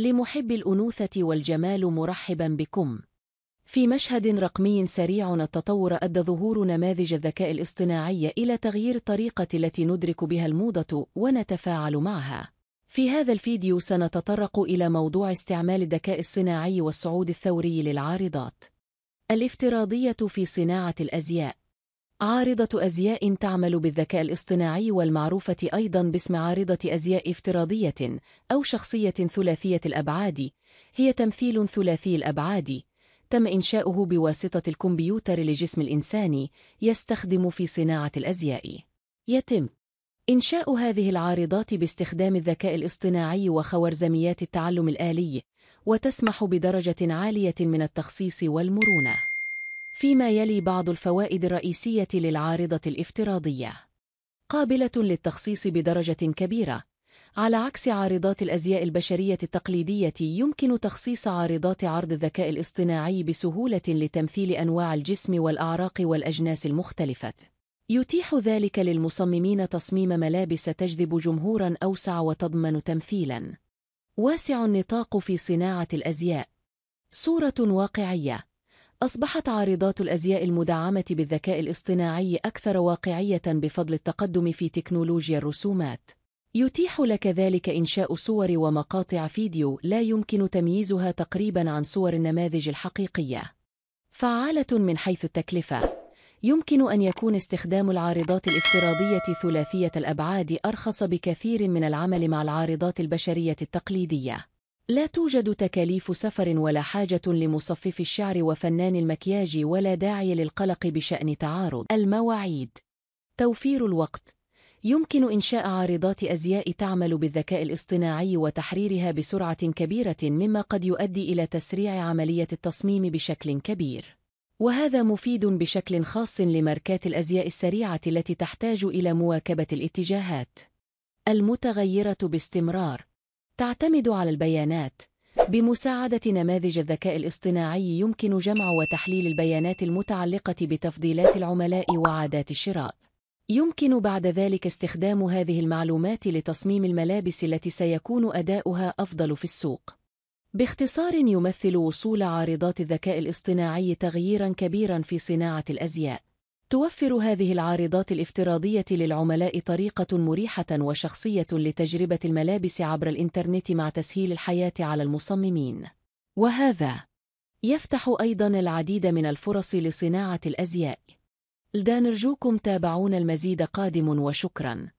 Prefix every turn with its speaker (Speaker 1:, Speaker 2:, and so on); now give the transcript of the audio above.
Speaker 1: لمحب الأنوثة والجمال مرحبا بكم في مشهد رقمي سريع التطور أدى ظهور نماذج الذكاء الاصطناعي إلى تغيير الطريقة التي ندرك بها الموضة ونتفاعل معها في هذا الفيديو سنتطرق إلى موضوع استعمال الذكاء الصناعي والصعود الثوري للعارضات الافتراضية في صناعة الأزياء عارضة أزياء تعمل بالذكاء الاصطناعي والمعروفة أيضا باسم عارضة أزياء افتراضية أو شخصية ثلاثية الأبعاد هي تمثيل ثلاثي الأبعاد تم إنشاؤه بواسطة الكمبيوتر لجسم الإنسان يستخدم في صناعة الأزياء يتم إنشاء هذه العارضات باستخدام الذكاء الاصطناعي وخوارزميات التعلم الآلي وتسمح بدرجة عالية من التخصيص والمرونة فيما يلي بعض الفوائد الرئيسية للعارضة الافتراضية قابلة للتخصيص بدرجة كبيرة على عكس عارضات الأزياء البشرية التقليدية يمكن تخصيص عارضات عرض الذكاء الاصطناعي بسهولة لتمثيل أنواع الجسم والأعراق والأجناس المختلفة يتيح ذلك للمصممين تصميم ملابس تجذب جمهوراً أوسع وتضمن تمثيلاً واسع النطاق في صناعة الأزياء صورة واقعية أصبحت عارضات الأزياء المدعمة بالذكاء الاصطناعي أكثر واقعية بفضل التقدم في تكنولوجيا الرسومات. يتيح لك ذلك إنشاء صور ومقاطع فيديو لا يمكن تمييزها تقريبا عن صور النماذج الحقيقية. فعالة من حيث التكلفة. يمكن أن يكون استخدام العارضات الافتراضية ثلاثية الأبعاد أرخص بكثير من العمل مع العارضات البشرية التقليدية. لا توجد تكاليف سفر ولا حاجة لمصفف الشعر وفنان المكياج ولا داعي للقلق بشأن تعارض المواعيد توفير الوقت يمكن إنشاء عارضات أزياء تعمل بالذكاء الاصطناعي وتحريرها بسرعة كبيرة مما قد يؤدي إلى تسريع عملية التصميم بشكل كبير وهذا مفيد بشكل خاص لماركات الأزياء السريعة التي تحتاج إلى مواكبة الاتجاهات المتغيرة باستمرار تعتمد على البيانات بمساعدة نماذج الذكاء الاصطناعي يمكن جمع وتحليل البيانات المتعلقة بتفضيلات العملاء وعادات الشراء يمكن بعد ذلك استخدام هذه المعلومات لتصميم الملابس التي سيكون أداؤها أفضل في السوق باختصار يمثل وصول عارضات الذكاء الاصطناعي تغييرا كبيرا في صناعة الأزياء توفر هذه العارضات الافتراضية للعملاء طريقة مريحة وشخصية لتجربة الملابس عبر الإنترنت مع تسهيل الحياة على المصممين. وهذا يفتح أيضا العديد من الفرص لصناعة الأزياء. لذا نرجوكم تابعونا المزيد قادم وشكراً.